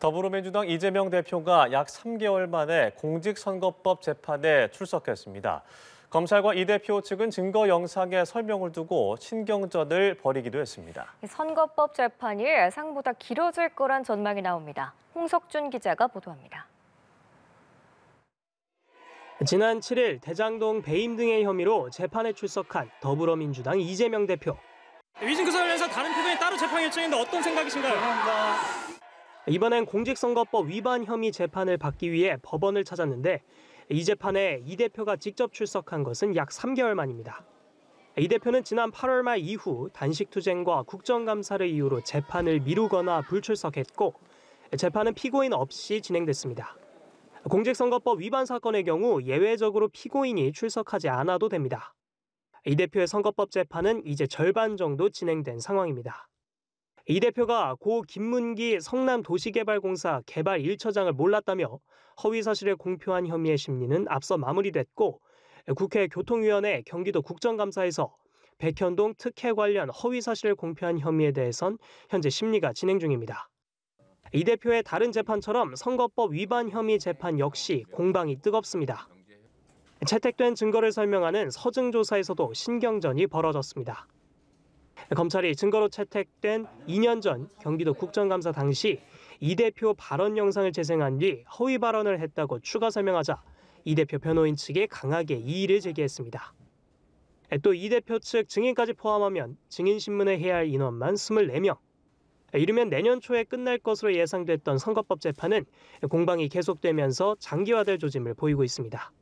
더불어민주당 이재명 대표가 약 3개월 만에 공직선거법 재판에 출석했습니다. 검찰과 이 대표 측은 증거 영상에 설명을 두고 신경전을 벌이기도 했습니다. 선거법 재판이 예상보다 길어질 거란 전망이 나옵니다. 홍석준 기자가 보도합니다. 지난 7일 대장동 배임 등의 혐의로 재판에 출석한 더불어민주당 이재명 대표. 네, 위증 구위해서 다른 피고이 따로 재판 일정인데 어떤 생각이신가요? 감사합니다. 이번엔 공직선거법 위반 혐의 재판을 받기 위해 법원을 찾았는데 이 재판에 이 대표가 직접 출석한 것은 약 3개월 만입니다. 이 대표는 지난 8월 말 이후 단식 투쟁과 국정감사를 이유로 재판을 미루거나 불출석했고 재판은 피고인 없이 진행됐습니다. 공직선거법 위반 사건의 경우 예외적으로 피고인이 출석하지 않아도 됩니다. 이 대표의 선거법 재판은 이제 절반 정도 진행된 상황입니다. 이 대표가 고 김문기 성남도시개발공사 개발 1처장을 몰랐다며 허위사실을 공표한 혐의의 심리는 앞서 마무리됐고 국회 교통위원회 경기도 국정감사에서 백현동 특혜 관련 허위사실을 공표한 혐의에 대해선 현재 심리가 진행 중입니다. 이 대표의 다른 재판처럼 선거법 위반 혐의 재판 역시 공방이 뜨겁습니다. 채택된 증거를 설명하는 서증조사에서도 신경전이 벌어졌습니다. 검찰이 증거로 채택된 2년 전 경기도 국정감사 당시 이 대표 발언 영상을 재생한 뒤 허위 발언을 했다고 추가 설명하자 이 대표 변호인 측에 강하게 이의를 제기했습니다. 또 이 대표 측 증인까지 포함하면 증인신문에 해야 할 인원만 24명. 이르면 내년 초에 끝날 것으로 예상됐던 선거법 재판은 공방이 계속되면서 장기화될 조짐을 보이고 있습니다.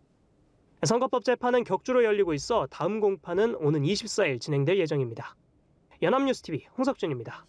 선거법 재판은 격주로 열리고 있어 다음 공판은 오는 24일 진행될 예정입니다. 연합뉴스TV 홍석준입니다.